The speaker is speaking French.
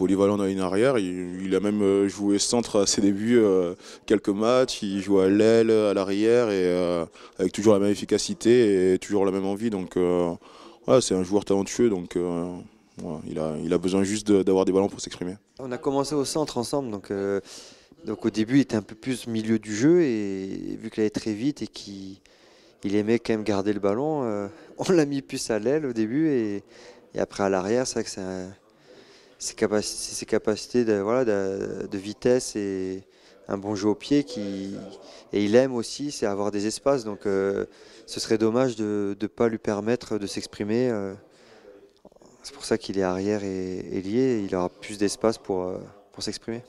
polyvalent dans une arrière. Il, a même euh, joué centre à ses débuts euh, quelques matchs. Il joue à l'aile, à l'arrière et euh, avec toujours la même efficacité et toujours la même envie. Donc c'est un joueur talentueux. Donc il, a, il a besoin juste d'avoir des ballons pour s'exprimer. On a commencé au centre ensemble. donc Donc au début, il était un peu plus milieu du jeu et vu qu'il allait très vite et qu'il il aimait quand même garder le ballon. on l'a mis plus à l'aile au début et, et après à l'arrière, c'est vrai que c'est ses, ses capacités de, voilà, de, vitesse et un bon jeu au pied. Qui, et il aime aussi, c'est avoir des espaces. Donc euh, ce serait dommage de ne pas lui permettre de s'exprimer. Euh. C'est pour ça qu'il est arrière et, et, lié. Il aura plus d'espace pour, euh, pour s'exprimer.